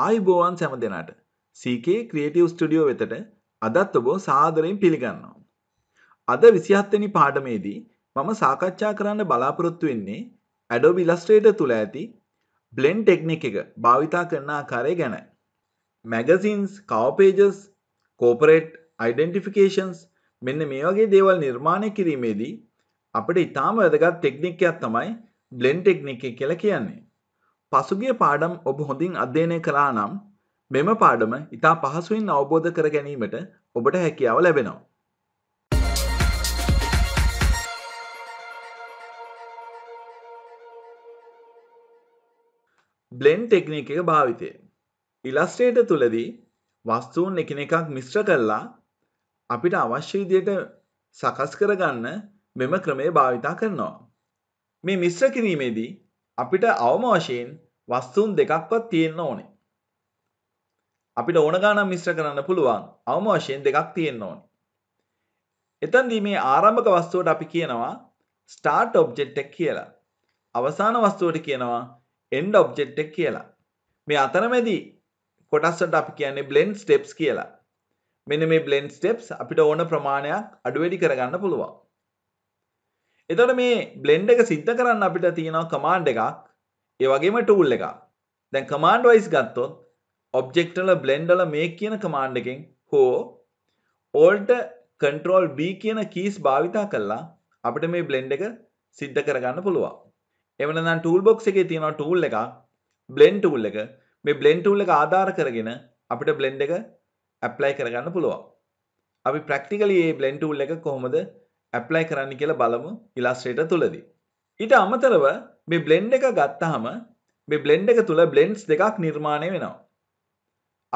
ආයුබෝවන් සැම දෙනාට CK ක්‍රියේටිව් ස්ටුඩියෝ වෙතට අදත් ඔබ සාදරයෙන් පිළිගන්නවා. අද 27 වෙනි පාඩමේදී මම සාකච්ඡා කරන්න බලාපොරොත්තු වෙන්නේ Adobe Illustrator තුල ඇති blend technique එක භාවිතා කරන ආකාරය ගැන. magazines, cover pages, corporate identifications මෙන්න මේ වගේ දේවල් නිර්මාණය කිරීමේදී අපිට ඊටාම වැදගත් ටෙක්නික් එකක් තමයි blend technique කියලා කියන්නේ. පසුගිය පාඩම් ඔබ හොඳින් අධ්‍යයනය කළා නම් මෙම පාඩම ඉතා පහසුවෙන් අවබෝධ කර ගැනීමට ඔබට හැකියාව ලැබෙනවා. බ්ලෙන්් ටෙක්නික එක භාවිතය. ඉලස්ට්‍රේට තුළදී වස්තුූන් එකන එකක් මිශ්්‍ර කල්ලා අපිට අවශ්‍යවිදියට සකස් කරගන්න මෙම ක්‍රමය භාවිතා කරනවා. මේ මිශ්‍ර කිරීමේදී අපිට අවම වශයෙන් වස්තුන් දෙකක්වත් තියෙන්න ඕනේ. අපිට ඕන ගානක් මිශ්‍ර කරන්න පුළුවන්. අවම වශයෙන් දෙකක් තියෙන්න ඕනේ. එතෙන්දී මේ ආරම්භක වස්තුවට අපි කියනවා start object එක කියලා. අවසාන වස්තුවට කියනවා end object එක කියලා. මේ අතරමැදි කොටස් වලට අපි කියන්නේ blend steps කියලා. මෙන්න මේ blend steps අපිට ඕන ප්‍රමාණයක් අඩු වැඩි කරගන්න පුළුවන්. එතකොට මේ blend එක සිද්ධ කරන්න අපිට තියෙනවා command එකක් ඒ වගේම ටූල් එක දැන් කමාන්ඩ් වයිස් ගත්තොත් ඔබ්ෙක්ටල බ්ලෙන්ඩල මේ කියන කමාන්ඩ එකෙන් හෝ ඕල්ට කන්ට්‍රෝල් B කියන කීස් භාවිතා කරලා අපිට මේ බ්ලෙන්ඩ් එක සිද්ධ කරගන්න පුළුවන්. එවනම් දැන් ටූල් බොක්ස් එකේ තියෙන ටූල් එක බ්ලෙන්ඩ් ටූල් එක මේ බ්ලෙන්ඩ් ටූල් එක ආධාර කරගෙන අපිට බ්ලෙන්ඩ් එක ඇප්ලයි කරගන්න පුළුවන්. අපි ප්‍රක්ටිකලි මේ බ්ලෙන්ඩ් ටූල් එක කොහොමද ඇප්ලයි කරන්න කියලා බලමු ඉලස්ට්‍රේටර් තුලදී. ඊට අමතරව මේ බ්ලෙන්ඩ් එක ගත්තහම මේ බ්ලෙන්ඩ් එක තුල බ්ලෙන්ඩ්ස් දෙකක් නිර්මාණය වෙනවා.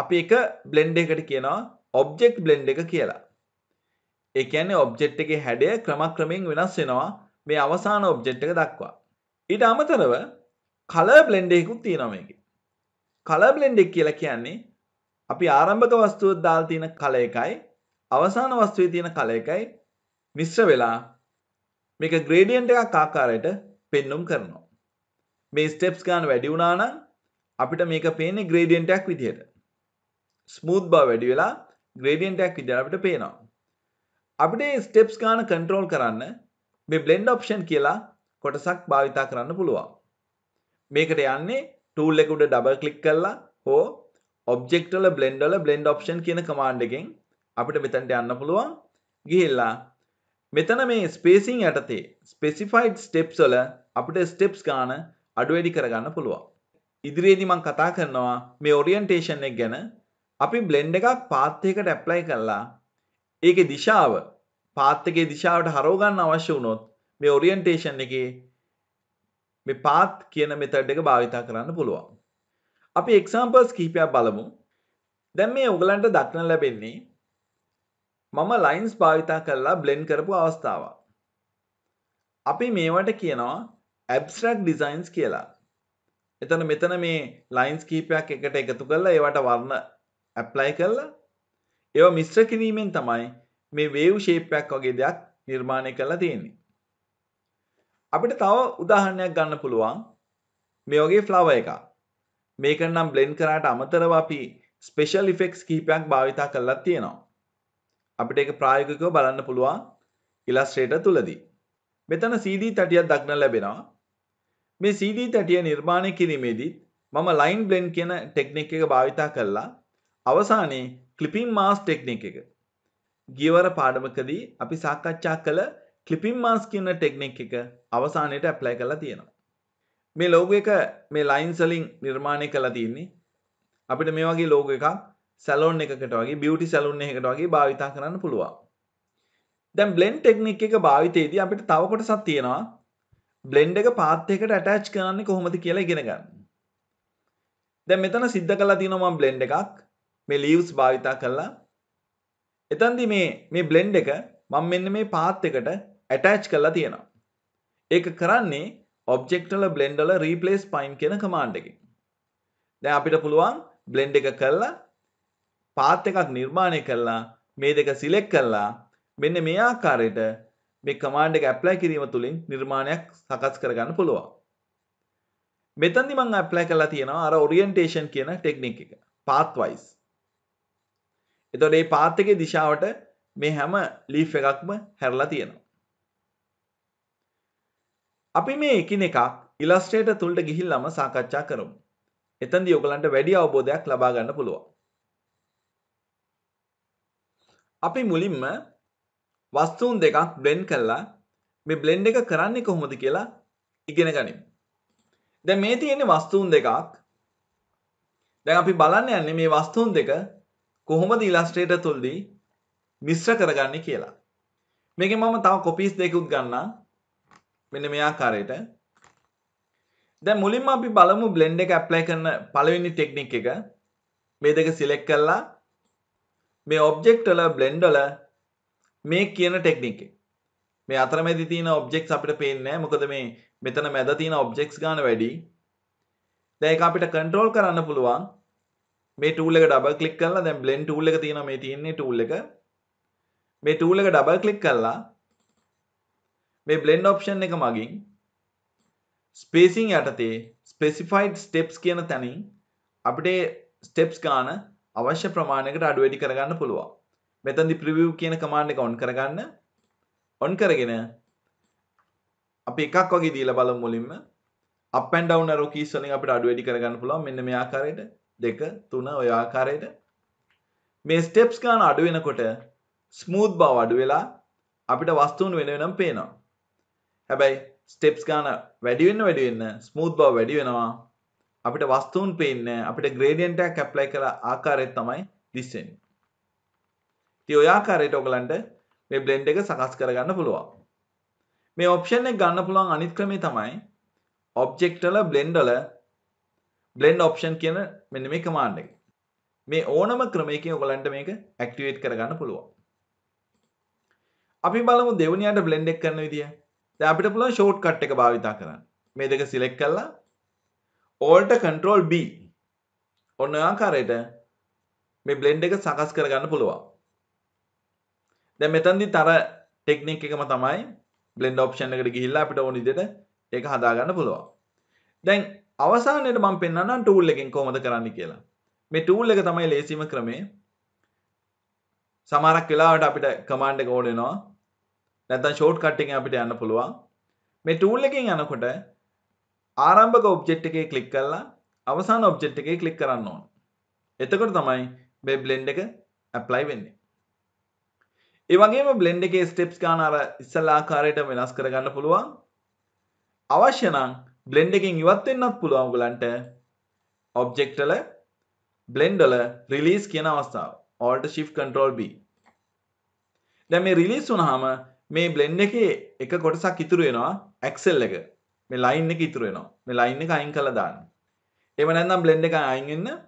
අපි එක බ්ලෙන්ඩ් එකකට කියනවා ඔබ්ජෙක්ට් බ්ලෙන්ඩ් එක කියලා. ඒ කියන්නේ ඔබ්ජෙක්ට් එකේ හැඩය ක්‍රමක්‍රමයෙන් වෙනස් වෙනවා මේ අවසාන ඔබ්ජෙක්ට් එක දක්වා. ඊට අමතරව කලර් බ්ලෙන්ඩ් එකකුත් තියෙනවා මේකේ. කලර් බ්ලෙන්ඩ් එක කියලා කියන්නේ අපි ආරම්භක වස්තුව දාලා තියෙන කල එකයි අවසාන වස්තුවේ තියෙන කල එකයි මිශ්‍ර වෙලා මේක ග්‍රේඩියන්ට් එකක් ආකාරයට පෙන්නුම් කරනවා. මේ ස්ටෙප්ස් ගන්න වැඩි වුණා නම් අපිට මේක පේන්නේ gradient එකක් විදිහට. ස්මූත් බව වැඩි වෙලා gradient එකක් විදිහට අපිට පේනවා. අපිට මේ steps ගන්න control කරන්න මේ blend option කියලා කොටසක් භාවිතා කරන්න පුළුවන්. මේකට යන්නේ tool එක උඩ double click කරලා හෝ object වල blend වල blend option කියන command එකෙන් අපිට මෙතනට යන්න පුළුවන්. ගිහිල්ලා මෙතන මේ spacing යටතේ specified steps වල අපිට steps ගන්න අඩුවැඩි කරගන්න පුළුවන්. ඉදිරියේදී මම කතා කරනවා මේ ඔරියන්ටේෂන් එක ගැන අපි බ්ලෙන්ඩ් එකක් පාත් එකකට ඇප්ලයි කළා ඒකේ දිශාව පාත් එකේ දිශාවට හරව ගන්න අවශ්‍ය වුණොත් මේ ඔරියන්ටේෂන් එකේ මේ පාත් කියන මෙතඩ් එක භාවිතා කරන්න පුළුවන්. අපි එක්සාම්පල්ස් කීපයක් බලමු. දැන් මේ ඔයගලන්ට දක්න ලැබෙන්නේ මම ලයින්ස් භාවිතා කරලා බ්ලෙන්ඩ් කරපු අවස්ථාවක්. අපි මේවට කියනවා ඇබ්ස්ට්‍රැක්ට් ඩිසයින්ස් කියලා. එතන මෙතන මේ ලයින්ස් කීපයක් එකට එකතු කරලා ඒවට වර්ණ ඇප්ලයි කරලා ඒව මිශ්‍ර කිරීමෙන් තමයි මේ වේව් ශේපයක් වගේ දෙයක් නිර්මාණය කරලා තියෙන්නේ. අපිට තව උදාහරණයක් ගන්න පුළුවන් මේ වගේ ෆ්ලව එකක්. මේක නම් බ්ලෙන්ඩ් කරාට අමතරව අපි ස්පෙෂල් ඉෆෙක්ට්ස් කීපයක් භාවිතා කරලා තියෙනවා. අපිට ඒක ප්‍රායෝගිකව බලන්න පුළුවන් ඉලස්ට්‍රේටර් තුලදී. මෙතන CD තටියක් දක්න ලැබෙනවා. මේ CD30 නිර්මාණය කිරීමේදී මම line blend කියන ටෙක්නික් එක භාවිතා කරලා අවසානයේ clipping mask ටෙක්නික් එක. ගියවර පාඩමකදී අපි සාකච්ඡා කළ clipping mask කියන ටෙක්නික් එක අවසානයේට apply කරලා තියෙනවා. මේ logo එක මේ lines වලින් නිර්මාණය කරලා තියෙන්නේ. අපිට මේ වගේ logo එකක් salon එකකට වගේ beauty salon එකකට වගේ භාවිතා කරන්න පුළුවන්. දැන් blend ටෙක්නික් එක භාවිතයේදී අපිට තව කොටසක් තියෙනවා බ්ලෙන්ඩ් එක පාත් එකට ඇටච් කරන්නේ කොහොමද කියලා ඉගෙන ගන්න. දැන් මෙතන सिद्ध කරලා තියෙනවා මම බ්ලෙන්ඩ් එකක් මේ ලීව්ස් භාවිතා කරලා. එතෙන්දී මේ මේ බ්ලෙන්ඩ් එක මම මෙන්න මේ පාත් එකට ඇටච් කරලා තියෙනවා. ඒක කරන්නේ ඔබ්ජෙක්ට් වල බ්ලෙන්ඩ් වල රීප්ලේස් පයින් කියන කමාන්ඩ් එකෙන්. දැන් අපිට පුළුවන් බ්ලෙන්ඩ් එක කරලා පාත් එකක් නිර්මාණය කරලා මේ දෙක සිලෙක්ට් කරලා මෙන්න මේ ආකාරයට මේ කමාන්ඩ් එක ඇප්ලයි කිරීම තුළින් නිර්මාණයක් සකස් කරගන්න පුළුවන්. මෙතනදි මම ඇප්ලයි කරලා තියෙනවා අර ඔරියන්ටේෂන් කියන ටෙක්නික් එක. path wise. එතකොට මේ path එකේ දිශාවට මේ හැම leaf එකක්ම හැරලා තියෙනවා. අපි මේ එකිනෙකක් ඉලස්ට්‍රේටර් තුලට ගිහිල්ලාම සාකච්ඡා කරමු. එතනදී ඔයගලන්ට වැඩි අවබෝධයක් ලබා ගන්න පුළුවන්. අපි මුලින්ම වස්තුන් දෙකක් බ්ලෙන්ඩ් කරලා මේ බ්ලෙන්ඩ් එක කරන්නේ කොහොමද කියලා ඉගෙන ගනිමු. දැන් මේ තියෙන වස්තුන් දෙකක්. දැන් අපි බලන්න යන්නේ මේ වස්තුන් දෙක කොහොමද ඉලස්ට්‍රේටර් තුලදී මිශ්‍ර කරගන්නේ කියලා. මේකෙන් මම තව කොපීස් දෙකකුත් ගන්නම්. මෙන්න මේ ආකාරයට. දැන් මුලින්ම අපි බලමු බ්ලෙන්ඩ් එක ඇප්ලයි කරන පළවෙනි ටෙක්නික් එක. මේ දෙක සිලෙක්ට් කරලා මේ ඔබ්ජෙක්ට් වල බ්ලෙන්ඩ් වල මේ කියන ටෙක්නික් එක. මේ අතරමැදි තියෙන ඔබ්ජෙක්ට්ස් අපිට පේන්නේ නැහැ. මොකද මේ මෙතන මැද තියෙන ඔබ්ජෙක්ට්ස් ගන්න වැඩි. දැන් ඒක අපිට කන්ට්‍රෝල් කරන්න පුළුවන්. මේ tool එක double click කරලා දැන් blend tool එක තියෙනවා මේ තියෙන්නේ tool එක. මේ tool එක double click කරලා මේ blend option එක මගින් spacing යටතේ specified steps කියන තැනින් අපිට steps ගන්න අවශ්‍ය ප්‍රමාණයකට අඩු වැඩි කරගන්න පුළුවන්. මෙතනදි preview කියන command එක on කරගන්න. on කරගෙන අපි එකක් වගේ දීලා බලමු මුලින්ම. up and down arrow keys වලින් අපිට අඩු වැඩි කරගන්න පුළුවන්. මෙන්න මේ ආකාරයට 2 3 ඔය ආකාරයට මේ ස්ටෙප්ස් ගාන අඩු වෙනකොට ස්මූත් බව අඩු වෙලා අපිට වස්තුන් වෙන වෙනම පේනවා. හැබැයි ස්ටෙප්ස් ගාන වැඩි වෙන්න වැඩි වෙන්න ස්මූත් බව වැඩි වෙනවා. අපිට වස්තුන් පේන්නේ අපිට ග්‍රේඩියන්ට් එකක් ඇප්ලයි කළ ආකාරයෙන් තමයි දිස් වෙන්නේ. ති ඔයාකාරයට ඔගලන්ට මේ බ්ලෙන්් එක සකස් කරගන්න පුළුවන් මේ ඔප්ෂන් එක ගන්න පුළුවන් අනිත් ක්‍රමේ තමයි ඔබ්ජෙක්ටල බ්ලෙන්ඩල බ්ලෙන්ඩ් ඔප්ෂන් කියන මෙන්න මේ කමාන්ඩ එක මේ ඕනම ක්‍රමයකින් ඔගලන්ට මේක ඇක්ටිවේට් කරගන්න පුළුවන් අපි බලමු දෙවනියට බ්ලෙන්ඩ් එක කරන විදිය දැන් අපිට පුළුවන් ෂෝට් කට් එක භාවිතා කරන්න මේ දෙක සිලෙක්ට් කරලා ඕල්ට කන්ට්‍රෝල් B ඔන්න ආකාරයට මේ බ්ලෙන්ඩ් එක සකස් කරගන්න පුළුවන් දැන් මෙතනදි තර ටෙක්නික් එකම තමයි බ්ලෙන්ඩ් ඔප්ෂන් එකට ගිහිල්ලා අපිට ඕන විදිහට ඒක හදාගන්න පුළුවන්. දැන් අවසානයේට මම පෙන්වන්නම් ටූල් එකෙන් කොහොමද කරන්න කියලා. මේ ටූල් එක තමයි ලේසිම ක්‍රමේ. සමහරක් වෙලාවට අපිට කමාන්ඩ් එක ඕන වෙනවා. නැත්නම් ෂෝට් කට් එකෙන් අපිට යන්න පුළුවන්. මේ ටූල් එකෙන් යනකොට ආරම්භක ඔබ්ජෙක්ට් එකේ ක්ලික් කරලා අවසාන ඔබ්ජෙක්ට් එකේ ක්ලික් කරන්න ඕන. එතකොට තමයි මේ බ්ලෙන්ඩ් එක ඇප්ලයි වෙන්නේ. ඒවගේම බ්ලෙන්ඩ් එකේ ස්ටෙප්ස් ගාන අර ඉස්සල්ලාකාරයට වෙනස් කරගන්න පුළුවන් අවශ්‍යනම් බ්ලෙන්ඩ් එකින් ඉවත් වෙන්නත් පුළුවන් උගලන්ට ඔබ්ජෙක්ට් වල බ්ලෙන්ඩ් වල රිලීස් කියන අවස්ථාව Alt Shift Control B දැන් මේ රිලීස් වුනහම මේ බ්ලෙන්ඩ් එකේ එක කොටසක් ඉතුරු වෙනවා Excel එක මේ ලයින් එක ඉතුරු වෙනවා. මේ ලයින් එක අයින් කරලා දාන්න. එහෙම නැත්නම් බ්ලෙන්ඩ් එක අයින් වෙන්න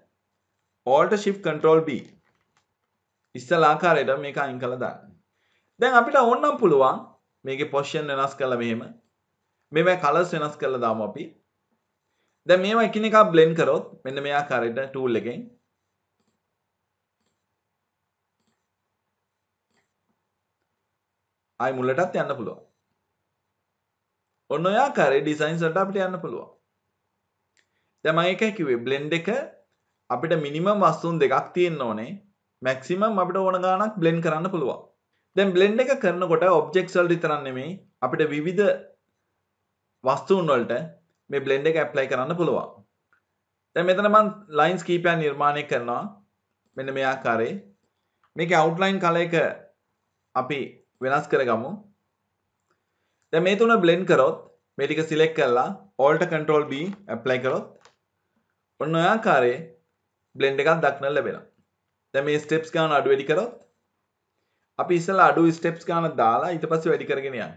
Alt Shift Control B ඉස්සල් ආකාරයට මේක අයින් කළා දාන්න. දැන් අපිට ඕනනම් පුළුවන් මේකේ පොසිෂන් වෙනස් කරලා මෙහෙම මේවා කලර්ස් වෙනස් කරලා දාමු අපි. දැන් මේවා එකිනෙකා බ්ලෙන්ඩ් කරොත් මෙන්න මේ ආකාරයට ටූල් එකෙන් ආයි මුලටත් යන්න පුළුවන්. ඔන්න ඔයා කරේ ඩිසයින්ස් වලට අපිට යන්න පුළුවන්. දැන් මම එකයි කිව්වේ බ්ලෙන්ඩ් එක අපිට මිනිමම් වස්තුන් දෙකක් තියෙන්න ඕනේ. මැක්සිමම් අපිට ඕන ගානක් බ්ලෙන්් කරන්න පුළුවන් දැන් බ්ලෙන්් එක කරනකොට ඔබ්ෙක්ස්වල් විතරන්නෙමේ අපිට විවිධ වස්තුූන්වලට මේ බ්ලෙන්් එක ඇප්ලයි කරන්න පුළුවන් තැ මෙතන මන් ලයින්ස් කීපයන් නිර්මාණය කරනවා මෙන්න මෙයා කාරේ මේක අවුට්ලයින් කල එක අපි වෙනස් කරගමු දැ මේ තුන බ්ලෙන්් කරොත් මේටික සිලෙක් කරලා ඕල්ට කන්ටරෝල් B ඇප්ලයි කරොත් ඔන්න ඔයාකාරේ බ්ලෙන්් එකක් දක්න ලැබෙන දැන් මේ ස්ටෙප්ස් ගන්න අඩු වැඩි කරොත් අපි ඉස්සලා අඩු ස්ටෙප්ස් ගන්න දාලා ඊට පස්සේ වැඩි කරගෙන යන්න.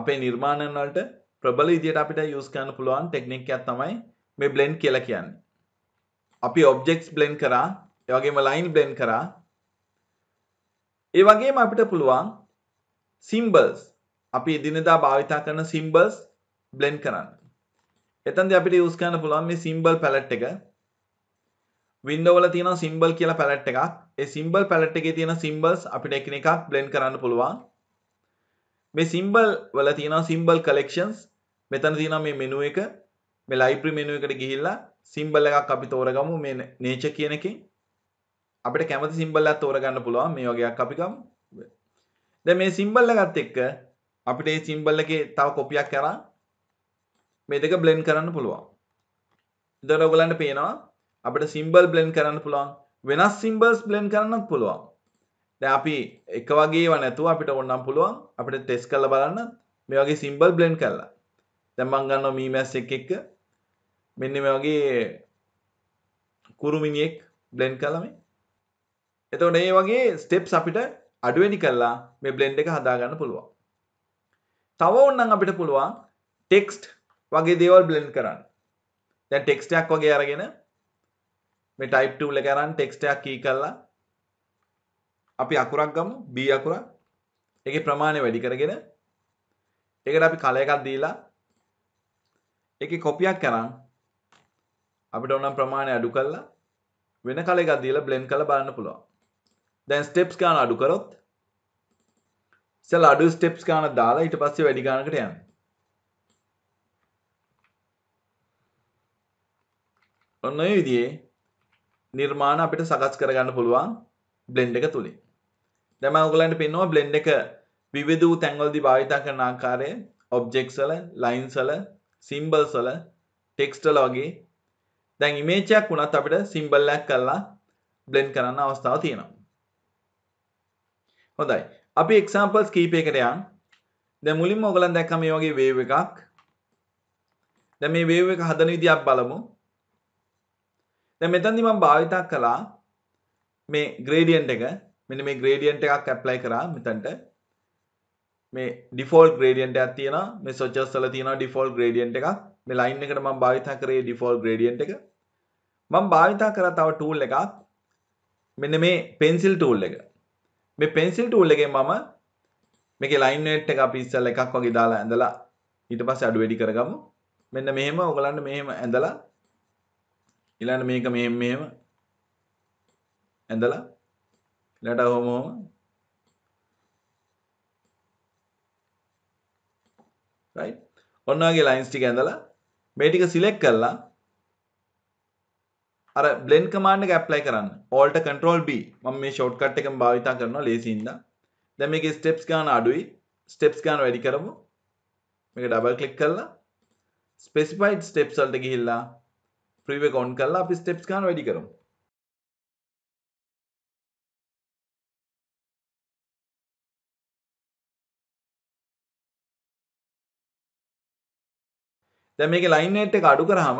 අපේ නිර්මාණන් වලට ප්‍රබල විදියට අපිට යූස් කරන්න පුළුවන් ටෙක්නික් එකක් තමයි මේ බ්ලෙන්ඩ් කියලා කියන්නේ. අපි ඔබ්ජෙක්ට්ස් බ්ලෙන්ඩ් කරා, ඒ වගේම ලයින් බ්ලෙන්ඩ් කරා. ඒ වගේම අපිට පුළුවන් සිම්බල්ස් අපි එදිනෙදා භාවිතා කරන සිම්බල්ස් බ්ලෙන්ඩ් කරන්න. එතන්ද අපිට යස් කරන්න පුළුවන් මේ සිම්බල් පැලට් එක වින්ඩෝවල තියෙන සිම්බල් කියලා පැලට් එකක් ඒ සිම්බල් පැලට් එකේ තියෙන සිම්බල්ස් අපිට එකිනෙකක් බ්ලෙන්ඩ් කරන්න පුළුවන් මේ සිම්බල් වල තියෙන සිම්බල් කලෙක්ෂන්ස් මෙතන තියෙන මේ මෙනු එක මේ ලයිබ්‍රරි මෙනු එකට ගිහිල්ලා සිම්බල් එකක් අපි තෝරගමු මේ නේචර් කියන එකෙන් අපිට කැමති සිම්බල් එකක් තෝරගන්න පුළුවන් මේ වගේයක් අපි ගමු දැන් මේ සිම්බල් එකත් එක්ක අපිට මේ සිම්බල් එකේ තව කොපියක් කරලා මේ දෙක බ්ලෙන්ඩ් කරන්න පුළුවන්. ඉතින් ඔයගලන්ට පේනවා අපිට සිම්බල් බ්ලෙන්ඩ් කරන්න පුළුවන්. වෙනස් සිම්බල්ස් බ්ලෙන්ඩ් කරන්නත් පුළුවන්. දැන් අපි එක වගේව නැතුව අපිට ඕනනම් පුළුවන් අපිට ටෙස්ට් කරලා බලන්න මේ වගේ සිම්බල් බ්ලෙන්ඩ් කරලා. දැන් මම ගන්නවා මීමැස් එක එක මෙන්න මේ වගේ කුරුමිනියෙක් බ්ලෙන්ඩ් කළා මේ. එතකොට මේ වගේ ස්ටෙප්ස් අපිට අඩුවෙනි කරලා මේ බ්ලෙන්ඩ් එක හදාගන්න පුළුවන්. තව ඕනනම් අපිට පුළුවන් ටෙක්ස්ට් වගේ දේවල් බ්ලෙන්ඩ් කරන්න දැන් ටෙක්ස්ට් එකක් වගේ අරගෙන මේ ටයිප් ටූල් එක අරන් ටෙක්ස්ට් එකක් කී කරලා අපි අකුරක් ගමු B අකුරක් ඒකේ ප්‍රමාණය වැඩි කරගෙන ඒකට අපි කල එකක් දීලා ඒකේ කොපියක් අරන් අපිට ඕනම් ප්‍රමාණය අඩු කරලා වෙන කල එකක් දීලා බ්ලෙන්ඩ් කරලා බලන්න පුළුවන් දැන් ස්ටෙප්ස් ගන්න අඩු කරොත් ඉස්සෙල්ලා අඩු ස්ටෙප්ස් ගන්න දාලා ඊට පස්සේ වැඩි ගන්නකට යනවා ඔන්න ඔය විදිහේ නිර්මාණ අපිට සකස් කරගන්න පුළුවන් බ්ලෙන්ඩ් එක තුලින්. දැන් මම ඔයගලන්ට පෙන්නවා බ්ලෙන්ඩ් එක විවිධ වූ තැන්වලදී භාවිත කරන ආකාරය ඔබ්ජෙක්ට්ස් වල, ලයින්ස් වල, සිම්බල්ස් වල, ටෙක්ස්ට් වල වගේ දැන් ඉමේජ් එකක් වුණත් අපිට සිම්බල් එකක් කරලා බ්ලෙන්ඩ් කරන්න අවස්ථාවක් තියෙනවා. හොඳයි. අපි එක්සැම්පල්ස් කීපයකට යන්න. දැන් මුලින්ම ඔයගලන් දැක්කම මේ වගේ වේව් එකක්. දැන් මේ වේව් එක හදන විදිහක් බලමු. දැන් මෙතනදී මම භාවිතා කළා මේ gradient එක මෙන්න මේ gradient එකක් apply කරා මෙතනට මේ default gradient එකක් තියෙනවා මේ searchers වල තියෙනවා default gradient එකක් මේ line එකට මම භාවිතා කරේ default gradient එක මම භාවිතා කරා තව tool එකක් මෙන්න මේ pencil tool එක මේ pencil tool එකෙන් මම මේකේ line weight එක අපි ඉස්සෙල්ලා එකක් වගේ දාලා ඇඳලා ඊට පස්සේ අඩු වැඩි කරගමු මෙන්න මෙහෙම ඔයගලන්ට මෙහෙම ඇඳලා ඊළඟ මේක මෙහෙම මෙහෙම ඇඳලා ඊළඟට ඔහොම ඔහොම right ඔන්න ඔයගේ lines ටික ඇඳලා මේ ටික select කරලා අර blend command එක apply කරන්න alt control b මම මේ shortcut එකම භාවිතා කරනවා ලේසියි ඉඳන් දැන් මේකේ steps ගන්න අඩුයි steps ගන්න වැඩි කරමු මේක double click කරලා specified steps වලට ගිහිල්ලා ප්‍රීව එක ඔන් කරලා අපි ස්ටෙප්ස් ගන්න වැඩි කරමු. දැන් මේකේ line weight එක අඩු කරාම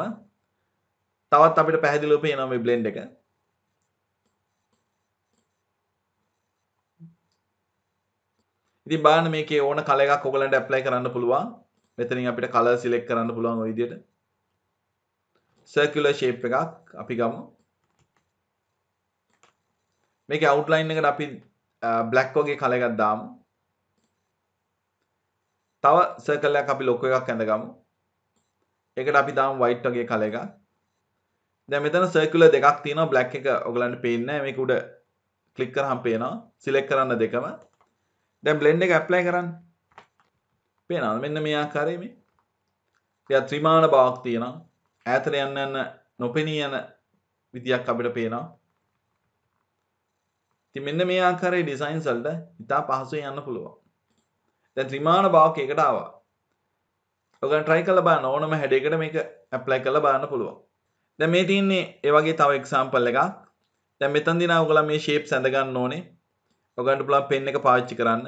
තවත් අපිට පැහැදිලිව පේනවා මේ blend එක. ඉතින් බලන්න මේකේ ඕන කල එකක් ඔයගලන්ට apply කරන්න පුළුවන්. මෙතනින් අපිට color select කරන්න පුළුවන් ওই විදිහට. සර්කියුලර් ෂේප් එකක් අපි ගමු. මේකේ අවුට්ලයින් එකට අපි බ්ලැක් වගේ කල එකක් දාමු. තව සර්කල් එකක් අපි ලොකු එකක් ඇඳගමු. ඒකට අපි දාමු white වගේ කල එකක්. දැන් මෙතන සර්කියුලර් දෙකක් තියෙනවා බ්ලැක් එක ඔයගලන්ට පේන්නේ නැහැ. මේක උඩ ක්ලික් කරාම පේනවා. සිලෙක්ට් කරන්න දෙකම. දැන් blend එක apply කරන්න. පේනවද? මෙන්න මේ ආකාරයේ මේ. ත්‍රිමාණ බවක් තියෙනවා. ඈතර යන්න යන්න නොපෙනී යන විදියක් අපිට පේනවා. ඉතින් මෙන්න මේ ආකාරයේ ඩිසයින්ස් වලට ඉතා පහසුවෙන් යන්න පුළුවන්. දැන් ත්‍රිමාණ භාවක එකට ආවා. ඔයගොල්ලන් try කරලා බලන්න ඕනම head එකට මේක apply කරලා බලන්න පුළුවන්. දැන් මේ තියෙන්නේ ඒ වගේ තව example එකක්. දැන් මෙතනදී නා ඔයගොල්ලන් මේ shape සැඳ ගන්න ඕනේ. ඔයගොල්ලන්ට පුළුවන් pen එක පාවිච්චි කරන්න.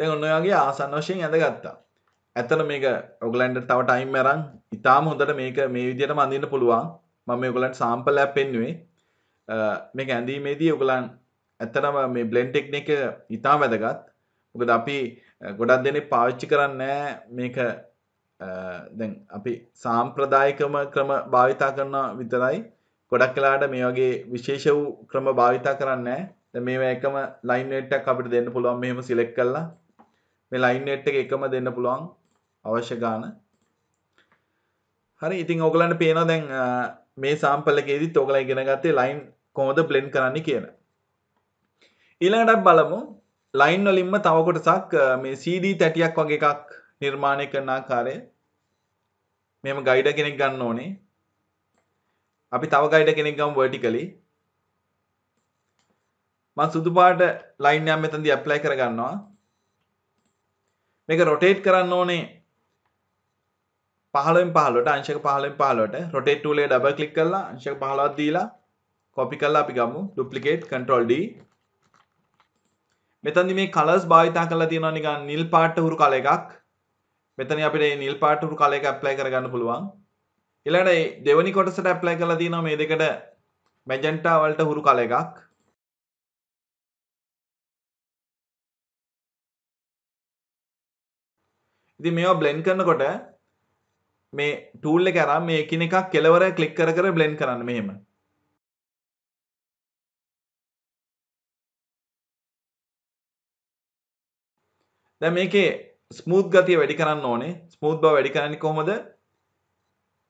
දැන් ඔන්න ඔයාගේ ආසන්න වශයෙන් ඇඳගත්තා. ඇත්තට මේක ඔයගලන්ට තව ටයිම් අරන් ඉතාලම හොඳට මේක මේ විදිහටම අඳින්න පුළුවන්. මම මේ ඔයගලන්ට සාම්පල් එකක් පෙන්නුවේ. මේක ඇඳීමේදී ඔයගලන් ඇත්තටම මේ බ්ලෙන්ඩ් ටෙක්නික් එක ඉතාම වැදගත්. මොකද අපි ගොඩක් දෙනෙක් පාවිච්චි කරන්නේ මේක දැන් අපි සාම්ප්‍රදායිකම ක්‍රම භාවිතා කරන විතරයි ගොඩක් කලාට මේ වගේ විශේෂ වූ ක්‍රම භාවිතා කරන්නේ නැහැ. දැන් මේවා එකම ලයින් වේට් එකක් අපිට දෙන්න පුළුවන් මෙහෙම සිලෙක්ට් කරලා මේ ලයින් net එක එකම දෙන්න පුළුවන් අවශ්‍ය ගාන. හරි ඉතින් ඔයගලන්ට පේනවා දැන් මේ sample එකේදීත් ඔයගලා ඉගෙන ගත්තේ line කොහොමද blend කරන්න කියන. ඊළඟට බලමු line වලින්ම තව කොටසක් මේ CD 30ක් වගේ එකක් නිර්මාණය කරන ආකාරය මෙම ගයිඩ කෙනෙක් ගන්න ඕනේ. අපි තව ගයිඩ කෙනෙක් ගමු vertically. මම සුදු පාට ලයින් එකක් මෙතනදී apply කරගන්නවා. මේක රොටේට් කරන්න ඕනේ පහලෙන් පහලට අංශක පහලෙන් පහලට රොටේට් ටූලේ ඩබල් ක්ලික් කරලා අංශක 15ක් දීලා කොපි කරලා අපි ගමු ඩුප්ලිකේට් control D මෙතනදි මේ colors භාවිතා කරලා තියෙනවා නිකන් නිල් පාට උරු කල එකක් මෙතන අපිට මේ නිල් පාට උරු කල එක apply කරගන්න පුළුවන් ඊළඟට දෙවෙනි කොටසට apply කරලා තියෙනවා මේ දෙකට magenta වලට උරු කල එකක් ඉතින් මේවා බ්ලෙන්ඩ් කරනකොට මේ ටූල් එක අරන් මේ එකිනෙකක් කෙලවර ක්ලික් කර කර බ්ලෙන්ඩ් කරන්න මෙහෙම. දැන් මේකේ ස්මූත් ගතිය වැඩි කරන්න ඕනේ. ස්මූත් බව වැඩි කරන්නේ කොහොමද?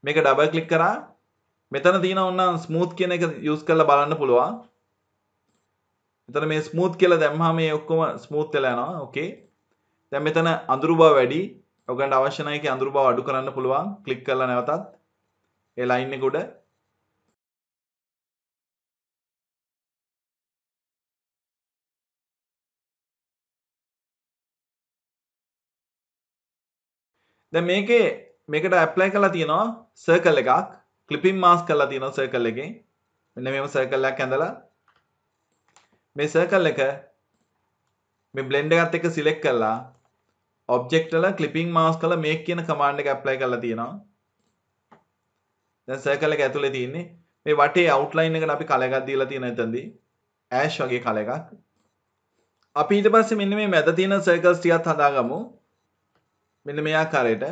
මේක ඩබල් ක්ලික් කරා මෙතන තියෙන ඕනනම් ස්මූත් කියන එක යූස් කරලා බලන්න පුළුවන්. මෙතන මේ ස්මූත් කියලා දැම්මහම මේ ඔක්කොම ස්මූත් වෙලා යනවා. ඕකේ. දැන් මෙතන අඳුරු බව වැඩි. ඔයගන්ට අවශ්‍ය නැහැ ඒකේ අඳුරු බව අඩු කරන්න පුළුවන්. ක්ලික් කරලා නැවතත් ඒ ලයින් එක උඩ දැන් මේකේ මේකට ඇප්ලයි කරලා තියෙනවා සර්කල් එකක්. ක්ලිපින් මාස් කරලා තියෙනවා සර්කල් එකේ. මෙන්න මේව සර්කල් එකක් ඇඳලා මේ සර්කල් එක මේ බ්ලෙන්ඩ් එකත් එක්ක සිලෙක්ට් කරලා ඔබ්ෙක්ටල කලිපින් මස් කල මේ කියන කමාන්ඩ එක ප්ලයි කල තියෙනවා දැ සර්කල ඇතුල තියන්නේ මේ වටේ අවට්ලයින් එක අපි කලගත් දීලා තියෙන ඇතැදි ඇශ් වගේ කල එකක් අපි ඊට පස්ස මෙන්න මේ මැත තියෙන සර්කල්ස් ටියත් හදාගමු මෙන්න මෙයා කරයට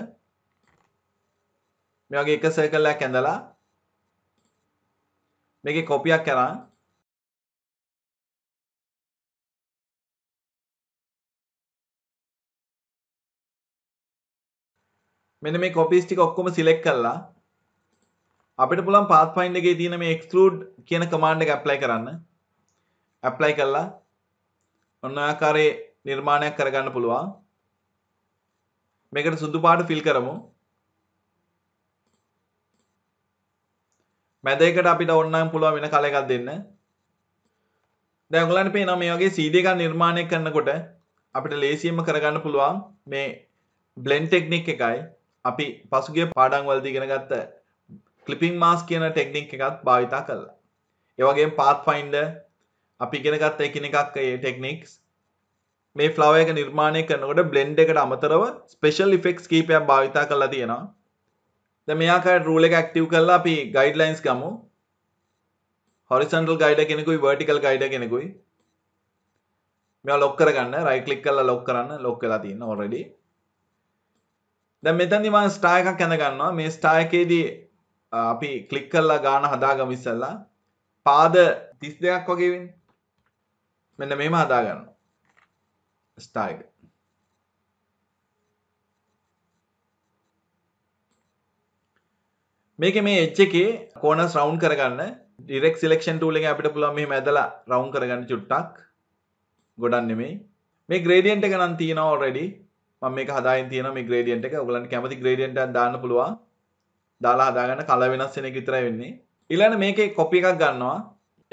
මේගේ එක සර්කල්ලයක් ඇඳලා මේක කොපියක් කරා මෙන්න මේ කොපීස් ටික ඔක්කොම සිලෙක්ට් කරලා අපිට පුළුවන් pathfinder එකේ තියෙන මේ extrude කියන command එක apply කරන්න. apply කරලා ඔන්න ආකාරයේ නිර්මාණයක් කරගන්න පුළුවන්. මේකට සුදු පාට ෆිල් කරමු. මැද එකට අපිට ඕනනම් පුළුවන් වෙන කල එකක් දෙන්න. දැන් ඔයගලන්ට පේනවා මේ වගේ CD එකක් නිර්මාණය කරනකොට අපිට ලේසියෙන්ම කරගන්න පුළුවන් මේ blend technique එකයි අපි පසුගිය පාඩංවලදී ඉගෙන ගත්ත ක්ලිපින් මාස් කියන ටෙක්නික් එකත් භාවිතා කළා. ඒ වගේම Pathfinder අපි ඉගෙන ගත්ත එකිනෙකක් ඒ ටෙක්නික්ස් මේ flower එක නිර්මාණය කරනකොට blend එකට අමතරව special effects කීපයක් භාවිතා කරලා තියෙනවා. දැන් මේ ආකාරයට rule එක active කරලා අපි guidelines ගමු. horizontal guide කෙනෙකුයි vertical guide කෙනෙකුයි මේවා ලොක් කරගන්න right click කරලා ලොක් කරන්න ලොක් වෙලා තියෙනවා already. දැන් මෙතනදි මම ස්ටාර් එකක් ඇඳ ගන්නවා. මේ ස්ටාර් එකේදී අපි ක්ලික් කරලා ගාන හදාගමු ඉස්සෙල්ලා. පාද 32ක් වගේ වෙන්නේ. මෙන්න මෙහෙම හදා ගන්නවා. ස්ටාර් එක. මේක මේ එච් එකේ කෝනස් රවුන්ඩ් කරගන්න ඩිරෙක් සිලෙක්ෂන් ටූල් එකෙන් අපිට පුළුවන් මෙහෙම ඇදලා රවුන්ඩ් කරගන්න චුට්ටක් ගොඩක් නෙමෙයි මේ ග්‍රේඩියන්ට් එක නම් තියෙනවා ඔල්රෙඩි මම මේක හදාගෙන තියෙනවා මේ gradient එක. ඔයගලන්ට කැමති gradient එකක් දාන්න පුළුවන්. දාලා හදාගන්න color වෙනස් වෙන එක විතරයි වෙන්නේ. ඊළඟට මේකේ copy එකක් ගන්නවා.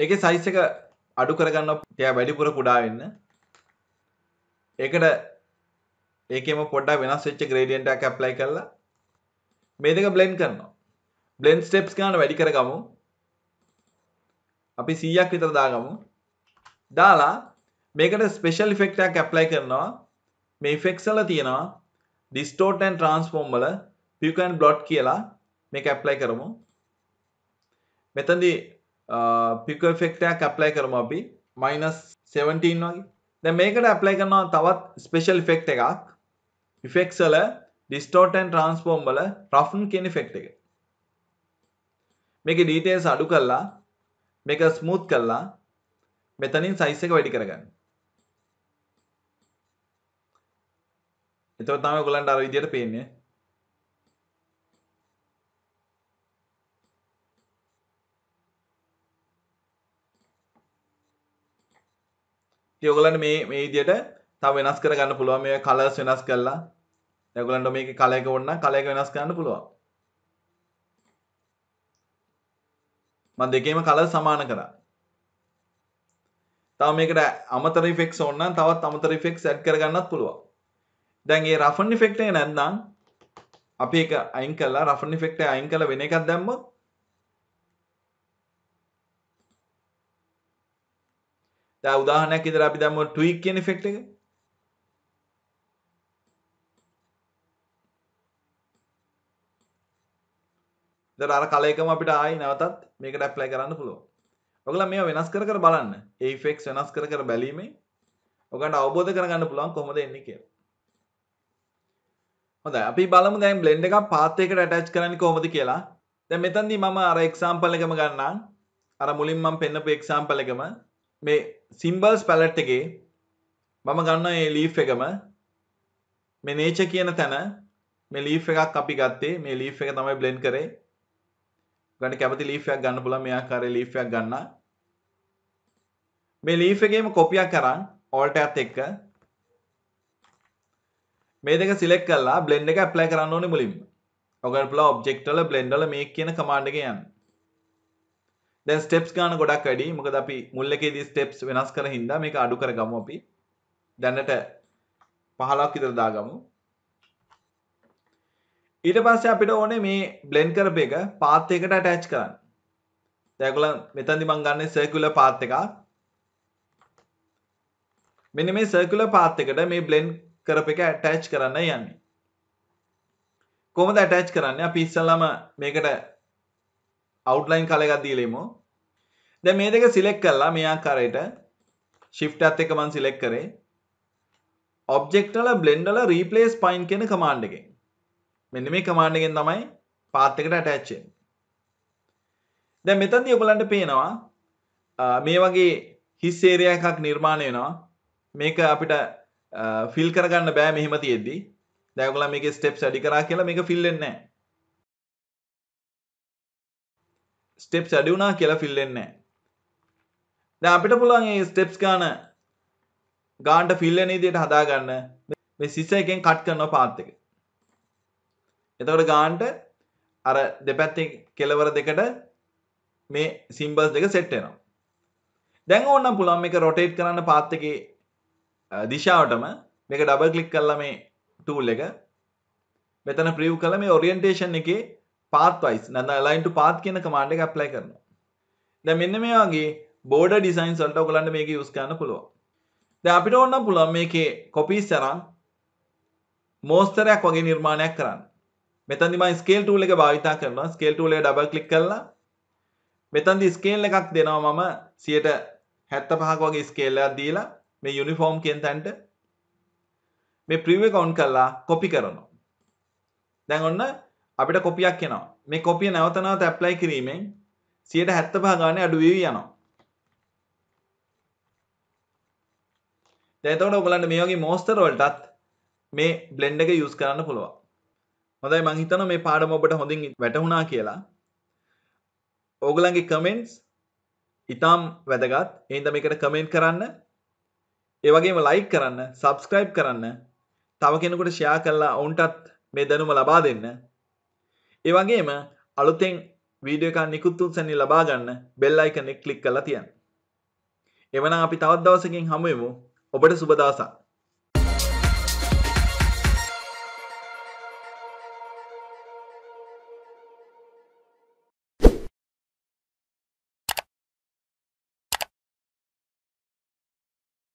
ඒකේ size එක අඩු කරගන්නවා ටිකක් වැඩිපුර කුඩා වෙන්න. ඒකට ඒකෙම පොඩ්ඩක් වෙනස් වෙච්ච gradient එකක් apply කරලා මේ දෙක blend කරනවා. blend steps ගන්න වැඩි කරගමු. අපි 100ක් විතර දාගමු. දාලා මේකට ස්පෙෂල් ඉෆෙක්ට් එකක් ඇප්ලයි කරනවා මේ effects වල තියෙනවා distort and transform වල puke and blot කියලා මේක apply කරමු. මෙතනදී puke effect එකක් apply කරමු අපි -17 වගේ. දැන් මේකට apply කරනවා තවත් special effect එකක්. effects වල distort and transform වල roughen කියන effect එක. මේකේ details අඩු කරලා මේක smooth කරලා මෙතනින් size එක වැඩි කරගන්න. එතකොට තමයි ඔයගලන්ට අර විදියට පේන්නේ. ඉතින් ඔයගලන්ට මේ මේ විදියට තව වෙනස් කරගන්න පුළුවන් මේ කලර්ස් වෙනස් කරලා. දැන් ඔයගලන්ට මේකේ කලර් එක ඕන නම් කලර් එක වෙනස් කරන්න පුළුවන්. මම දෙකේම කලර් සමාන කරා. තව මේකට අමතර ෆෙක්ස් ඕන්න තවත් අමතර ෆෙක් සැට් කරගන්නත් පුළුවන් දැන් ඒ රෆන් ඉෆෙක්ට් එක නැත්නම් අපි ඒක අයින් කළා රෆන් ඉෆෙක්ට් එක අයින් කළ වෙන එකක් දැම්මොත් දැන් උදාහරණයක් විදිහට අපි දැම්මොත් ට්වික් කියන ඉෆෙක්ට් එක දැන් අර කල එකම අපිට ආයි නැවතත් මේකට ඇප්ලයි කරන්න පුළුවන්. ඔගොල්ලෝ මේවා වෙනස් කර කර බලන්න. ඒ ඉෆෙක්ට්ස් වෙනස් කර කර බැලීමෙන් ඔයගන්ට අවබෝධ කරගන්න පුළුවන් කොහොමද එන්නේ කියලා. හොඳ අපි බලමු දැන් බ්ලෙන්ඩ් එකක් පාත් එකකට ඇටච් කරන්නේ කොහොමද කියලා. දැන් මෙතනදී මම අර එක්සැම්පල් එකම ගන්නම්. අර මුලින් මම පෙන්නපු එක්සැම්පල් එකම මේ symbols palette එකේ මම ගන්න මේ leaf එකම මේ nature කියන තැන මේ leaf එකක් අපි ගත්තේ මේ leaf එක තමයි blend කරේ. ගන්න කැමති leaf එකක් ගන්න පුළුවන් මේ ආකාරයේ leaf එකක් ගන්න. මේ leaf එකේම කොපියක් කරන් alt එකත් එක්ක මේ දෙක සිලෙක්ට් කරලා blend එක apply කරන්න ඕනේ මුලින්ම. ඔකට පුළුවන් object වල blend වල make කියන command එක යන්න. දැන් steps ගන්න ගොඩක් වැඩි. මොකද අපි මුල් එකේදී steps වෙනස් කරන හින්දා මේක අඩු කරගමු අපි. දැනට 15ක් විතර දාගමු. ඊට පස්සේ අපිට ඕනේ මේ blend කරපු එක path එකට attach කරන්න. දැන් ඔයගොල්ලන් මෙතනදි මම ගන්නේ circular path එකක්. මෙන්න මේ circular path එකට මේ blend කරප එක ඇටච් කරන්න යන්නේ කොමද ඇටච් කරන්න අපි ඉස්සල්ලාම මේකට අවුට්ලයින් කලගත් දීලෙමු දැ මේ දෙක සිලෙක් කල්ලා මෙයා කරයට ශිප්ටත් එක මන් සිලෙක් කරේ ඔබ්ෙක්ටල බ්ලෙන්ඩල රීපලේස් පයින් කියෙන කමාන්්ඩ එකෙන් මෙන්න මේ කමාන්්ඩගෙන් තමයි පාත්තකට ඇටච්චෙන් දැ මෙතන්ද ඔබලන්ට පේනවා මේ වගේ හිස්සේරය එකක් නිර්මාණයනවා මේක අපිට ෆිල් කරගන්න බෑ මෙහෙම තියෙද්දි දැගල මේක ස්ටෙප් සඩි කරා කියලා මේක ෆිල්ලෙන්නේ ස්ටෙප් සඩි වුණා කියලා ෆිල්ලෙන්නේ දැන් අපිට පුළුවන් මේ ස්ටෙප්ස් ගන්න ගාන්ට ෆිල්ලෙන විදියට හදාගන්න මේ සිස එකෙන් කට් කරනවා පාත් එක එතකොට ගාන්ට අර දෙපැත්තේ කෙලවර දෙකට මේ සිම්බල්ස් දෙක සෙට් වෙනවා දැන් ඕනම් පුළුවන් මේක රොටේට් කරන්න පාත් එකේ දිශාවටම මේක ඩබල් ක්ලික් කල්ලා මේ ටූල් එක මෙතන ප්‍රියව් කළ මේ ඔරියන්ටේෂන් එකේ පාත් වයිස් නැත්නම් align to path කියන කමාන්ඩ් එක ඇප්ලයි කරනවා. දැන් මෙන්න මේ වගේ border designs වලට ඔයගලන්ට මේක use කරන්න පුළුවන්. දැන් අපිට ඕන නම් පුළුවන් මේකේ copies අරන් monsterයක් වගේ නිර්මාණයක් කරන්න. මෙතනදි මම scale tool එක භාවිතා කරනවා. scale tool එක double click කරලා මෙතනදි scale එකක් දෙනවා මම 75ක වගේ scale එකක් දීලා මේ යුනිෆෝම් කියන තැන්ට මේ ප්‍රිව කවුන්් කරලා කොපි කරනවා දැන් ඔන්න අපිට කොපියක් එනවා මේ කොපිය නැවතනාව තැප්ලයි කිරීමෙන් සියට හැත්ත පහගානය අඩුවී යනවා දැතවට ඔගලන්ට මේ වගේ මෝස්තරවලටත් මේ බ්ලෙන්ඩ එක යුස් කරන්න පුළුවන් හොඳයි මංහිතන මේ පාඩම ඔබට හොඳින් වැටහුණා කියලා ඕගලන්ගේ කමෙන්ට්ස් ඉතාම් වැදගත් එයින්ද මේකට කමෙන්ට් කරන්න ඒවගේම ලයි කරන්න සබස්ක්‍රයිබ් කරන්න තව කෙනෙකුට ෂයා කරලා ඔවුන්ටත් මේ දැනුම ලබා දෙන්න ඒවගේම අලුතෙන් වීඩියක නිකුත්තුන් සැනි ලබාගන්න බෙල්ලයිකනෙක් කලික් කලා තියන් එවන අපි තවත් දවසකින් හමුවමු ඔබට සුබදාසා